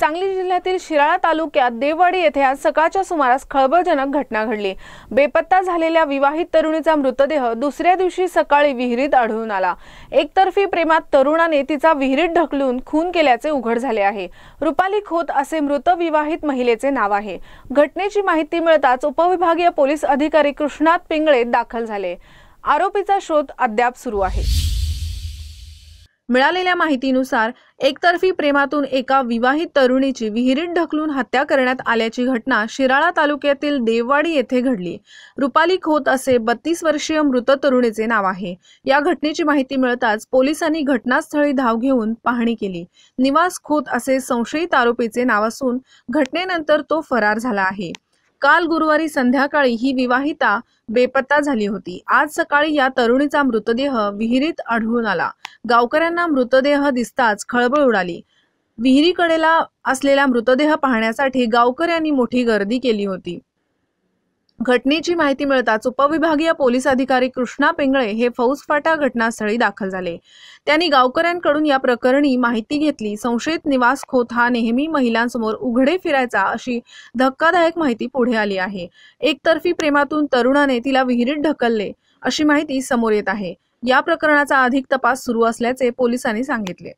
सांगली जिल्ह्यातील शिराळा तालुक्यात देववाडी येथे आज सकाळच्या सुमारास खळबळजनक घटना घडली बेपत्ता झालेल्या विवाहित तरुणीचा मृतदेह दुसऱ्या दिवशी सकाळी विहिरीत आढळून आला एकतर्फी प्रेमात तरुणाने तिचा विहिरीत ढकलून खून केल्याचे उघड झाले आहे रुपाली खोत असे मृत विवाहित महिलेचे नाव आहे घटनेची माहिती मिळताच उपविभागीय पोलीस अधिकारी कृष्णात पिंगळे दाखल झाले आरोपीचा शोध अद्याप सुरू आहे मिळालेल्या माहितीनुसार एकतर्फी प्रेमातून एका विवाहित तरुणीची विहिरीत ढकलून हत्या करण्यात आल्याची घटना शिराळा तालुक्यातील देववाडी येथे घडली रुपाली खोत असे बत्तीस वर्षीय मृत तरुणीचे नाव आहे या घटनेची माहिती मिळताच पोलिसांनी घटनास्थळी धाव घेऊन पाहणी केली निवास खोत असे संशयित आरोपीचे नाव असून घटनेनंतर तो फरार झाला आहे काल गुरुवारी संध्याकाळी ही विवाहिता बेपत्ता झाली होती आज सकाळी या तरुणीचा मृतदेह विहिरीत आढळून आला गावकऱ्यांना मृतदेह दिसताच खळबळ उडाली विहिरीकडेला असलेला मृतदेह पाहण्यासाठी गावकऱ्यांनी मोठी गर्दी केली होती घटनेची माहिती मिळताच उपविभागीय पोलीस अधिकारी कृष्णा पेंगळे हे फौजफाटा घटनास्थळी दाखल झाले त्यांनी गावकऱ्यांकडून या प्रकरणी माहिती घेतली संशयित निवास खोत हा नेहमी महिलांसमोर उघडे फिरायचा अशी धक्कादायक माहिती पुढे आली आहे एकतर्फी प्रेमातून तरुणाने तिला विहिरीत ढकलले अशी माहिती समोर येत आहे या प्रकरणाचा अधिक तपास सुरू असल्याचे पोलिसांनी सांगितले